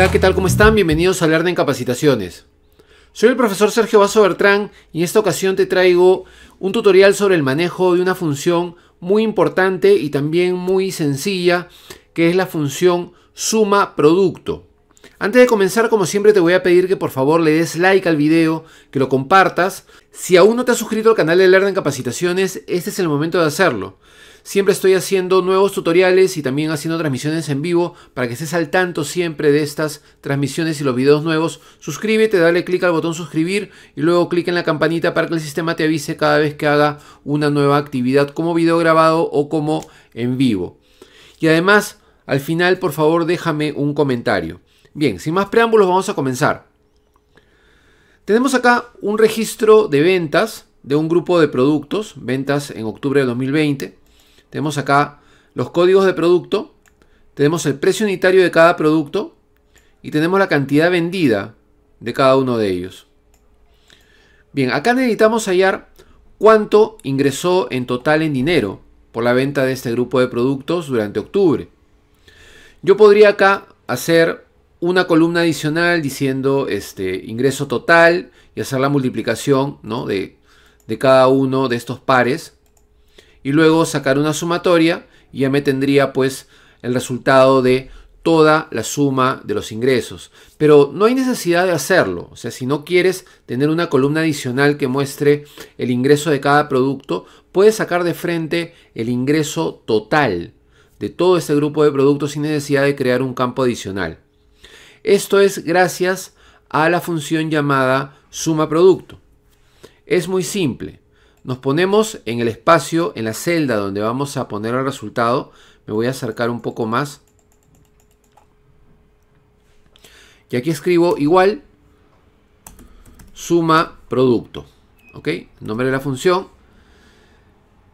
Hola, ¿qué tal? ¿Cómo están? Bienvenidos a Learn en Capacitaciones. Soy el profesor Sergio Vaso Bertrán y en esta ocasión te traigo un tutorial sobre el manejo de una función muy importante y también muy sencilla que es la función suma producto. Antes de comenzar, como siempre, te voy a pedir que por favor le des like al video, que lo compartas. Si aún no te has suscrito al canal de Learn en Capacitaciones, este es el momento de hacerlo. Siempre estoy haciendo nuevos tutoriales y también haciendo transmisiones en vivo para que estés al tanto siempre de estas transmisiones y los videos nuevos. Suscríbete, dale clic al botón suscribir y luego clic en la campanita para que el sistema te avise cada vez que haga una nueva actividad como video grabado o como en vivo. Y además, al final, por favor, déjame un comentario. Bien, sin más preámbulos, vamos a comenzar. Tenemos acá un registro de ventas de un grupo de productos, ventas en octubre de 2020. Tenemos acá los códigos de producto, tenemos el precio unitario de cada producto y tenemos la cantidad vendida de cada uno de ellos. Bien, acá necesitamos hallar cuánto ingresó en total en dinero por la venta de este grupo de productos durante octubre. Yo podría acá hacer una columna adicional diciendo este ingreso total y hacer la multiplicación de, de cada uno de estos pares y luego sacar una sumatoria y ya me tendría pues el resultado de toda la suma de los ingresos. Pero no hay necesidad de hacerlo. O sea, si no quieres tener una columna adicional que muestre el ingreso de cada producto, puedes sacar de frente el ingreso total de todo este grupo de productos sin necesidad de crear un campo adicional. Esto es gracias a la función llamada suma producto. Es muy simple. Nos ponemos en el espacio, en la celda donde vamos a poner el resultado. Me voy a acercar un poco más. Y aquí escribo igual suma producto. ¿Ok? Nombre de la función.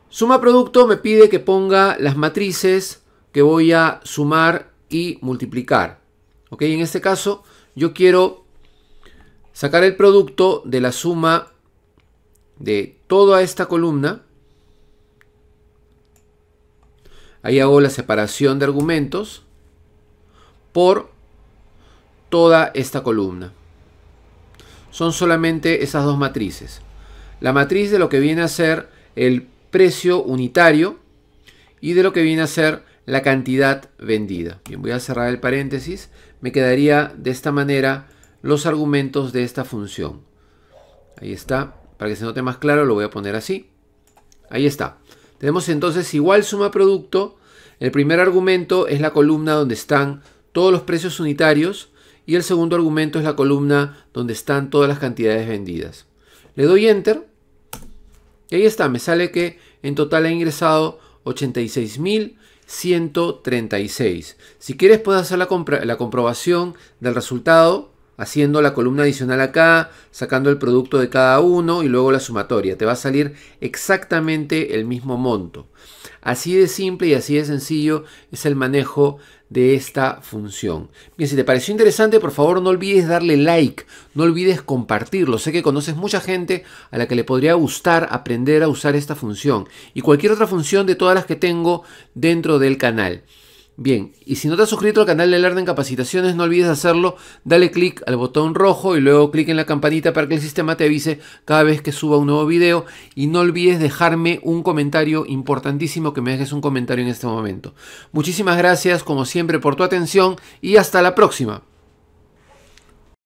Suma producto me pide que ponga las matrices que voy a sumar y multiplicar. ¿Ok? En este caso yo quiero sacar el producto de la suma de toda esta columna. Ahí hago la separación de argumentos por toda esta columna. Son solamente esas dos matrices. La matriz de lo que viene a ser el precio unitario y de lo que viene a ser la cantidad vendida. Bien, voy a cerrar el paréntesis. Me quedaría de esta manera los argumentos de esta función. Ahí está. Para que se note más claro lo voy a poner así. Ahí está. Tenemos entonces igual suma producto. El primer argumento es la columna donde están todos los precios unitarios y el segundo argumento es la columna donde están todas las cantidades vendidas. Le doy enter y ahí está, me sale que en total ha ingresado 86.136. Si quieres puedes hacer la, la comprobación del resultado haciendo la columna adicional acá, sacando el producto de cada uno y luego la sumatoria. Te va a salir exactamente el mismo monto. Así de simple y así de sencillo es el manejo de esta función. Bien, si te pareció interesante, por favor no olvides darle like, no olvides compartirlo. Sé que conoces mucha gente a la que le podría gustar aprender a usar esta función y cualquier otra función de todas las que tengo dentro del canal. Bien, y si no te has suscrito al canal de en Capacitaciones, no olvides hacerlo. Dale clic al botón rojo y luego clic en la campanita para que el sistema te avise cada vez que suba un nuevo video. Y no olvides dejarme un comentario importantísimo que me dejes un comentario en este momento. Muchísimas gracias, como siempre, por tu atención y hasta la próxima.